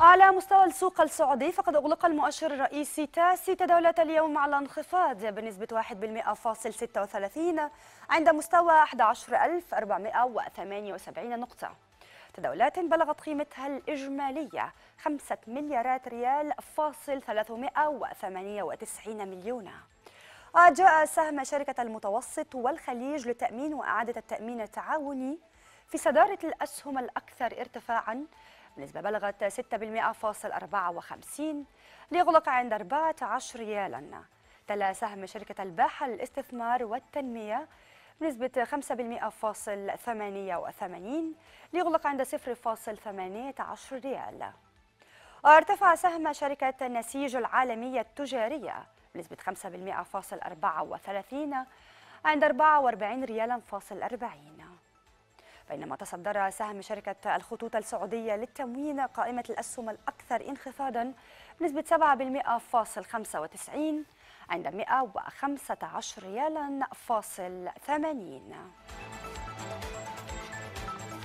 على مستوى السوق السعودي فقد أغلق المؤشر الرئيسي تاسي تداولات اليوم على انخفاض بنسبة 1.36 عند مستوى 11478 نقطة تداولات بلغت قيمتها الإجمالية 5 مليارات ريال فاصل 398 مليون جاء سهم شركة المتوسط والخليج لتأمين وإعادة التأمين التعاوني في صدارة الأسهم الأكثر ارتفاعاً بنسبة بلغت 6.54 ليغلق عند 14 ريالا تلا سهم شركة الباحة للاستثمار والتنمية بنسبة 5.88 ليغلق عند 0.18 ريال وارتفع سهم شركة النسيج العالمية التجارية بنسبة 5.34 عند 44 ريالا فاصل 40 بينما تصدر سهم شركة الخطوط السعودية للتموين قائمة الأسهم الأكثر انخفاضا بنسبة 7.95 عند 115 ريالا فاصل 80